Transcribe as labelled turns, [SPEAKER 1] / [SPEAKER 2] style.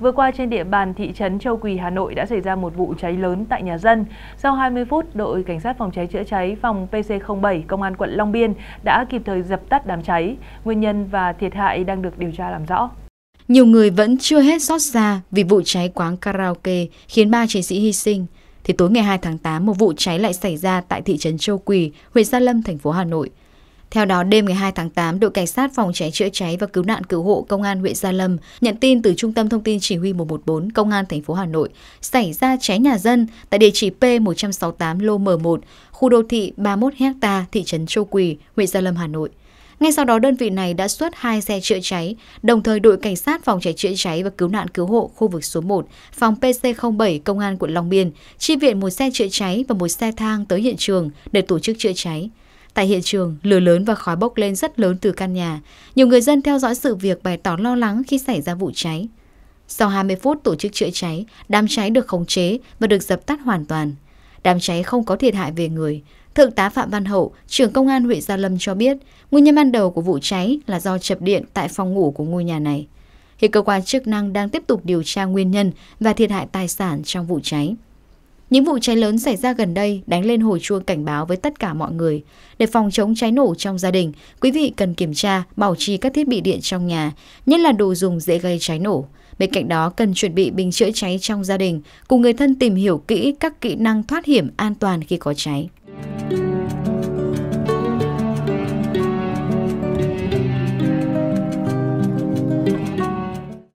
[SPEAKER 1] Vừa qua trên địa bàn thị trấn Châu Quỳ, Hà Nội đã xảy ra một vụ cháy lớn tại nhà dân. Sau 20 phút, đội cảnh sát phòng cháy chữa cháy phòng PC07 Công an quận Long Biên đã kịp thời dập tắt đám cháy. Nguyên nhân và thiệt hại đang được điều tra làm rõ.
[SPEAKER 2] Nhiều người vẫn chưa hết xót xa vì vụ cháy quán karaoke khiến ba chiến sĩ hy sinh. Thì tối ngày 2 tháng 8, một vụ cháy lại xảy ra tại thị trấn Châu Quỳ, huyện Gia Lâm, thành phố Hà Nội theo đó, đêm ngày 2 tháng 8, đội cảnh sát phòng cháy chữa cháy và cứu nạn cứu hộ công an huyện Gia Lâm nhận tin từ Trung tâm Thông tin Chỉ huy 114 Công an thành phố Hà Nội xảy ra cháy nhà dân tại địa chỉ P168 lô M1, khu đô thị 31 ha thị trấn Châu Quỳ, huyện Gia Lâm, Hà Nội. Ngay sau đó, đơn vị này đã xuất hai xe chữa cháy, đồng thời đội cảnh sát phòng cháy chữa cháy và cứu nạn cứu hộ khu vực số 1, phòng PC07 Công an quận Long Biên, chi viện một xe chữa cháy và một xe thang tới hiện trường để tổ chức chữa cháy. Tại hiện trường, lửa lớn và khói bốc lên rất lớn từ căn nhà. Nhiều người dân theo dõi sự việc bày tỏ lo lắng khi xảy ra vụ cháy. Sau 20 phút tổ chức chữa cháy, đám cháy được khống chế và được dập tắt hoàn toàn. Đám cháy không có thiệt hại về người. Thượng tá Phạm Văn Hậu, trưởng công an huyện Gia Lâm cho biết, nguyên nhân ban đầu của vụ cháy là do chập điện tại phòng ngủ của ngôi nhà này. Hiện cơ quan chức năng đang tiếp tục điều tra nguyên nhân và thiệt hại tài sản trong vụ cháy. Những vụ cháy lớn xảy ra gần đây đánh lên hồi chuông cảnh báo với tất cả mọi người. Để phòng chống cháy nổ trong gia đình, quý vị cần kiểm tra, bảo trì các thiết bị điện trong nhà, nhất là đồ dùng dễ gây cháy nổ. Bên cạnh đó, cần chuẩn bị bình chữa cháy trong gia đình, cùng người thân tìm hiểu kỹ các kỹ năng thoát hiểm an toàn khi có cháy.